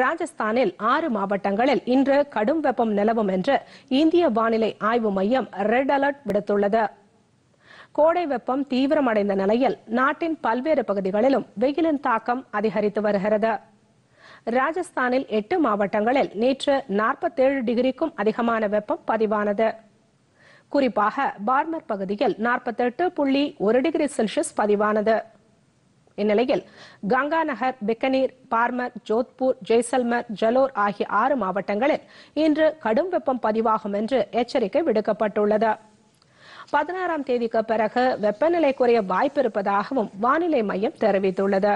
ராஜஸ்தானில் ஆறு மாவட்டங்களில் இன்று கடும் வெப்பம் நிலவும் என்று இந்திய வானிலை ஆய்வு மையம் ரெட் அலர்ட் விடுத்துள்ளது கோடை வெப்பம் தீவிரமடைந்த நிலையில் நாட்டின் பல்வேறு பகுதிகளிலும் வெயிலின் தாக்கம் அதிகரித்து வருகிறது ராஜஸ்தானில் எட்டு மாவட்டங்களில் நேற்று நாற்பத்தேழு டிகிரிக்கும் அதிகமான வெப்பம் பதிவானது குறிப்பாக பார்மர் பகுதியில் நாற்பத்தெட்டு புள்ளி ஒரு டிகிரி செல்சியஸ் பதிவானது இந்நிலையில் கங்காநகர் பிக்கனீர் பார்மர் ஜோத்பூர் ஜெய்சல்மர் ஜலோர் ஆகிய ஆறு மாவட்டங்களில் இன்று கடும் வெப்பம் பதிவாகும் என்று எச்சரிக்கை விடுக்கப்பட்டுள்ளது பதினாறாம் தேதிக்கு பிறகு வெப்பநிலை குறைய வாய்ப்பு இருப்பதாகவும் வானிலை மையம் தெரிவித்துள்ளது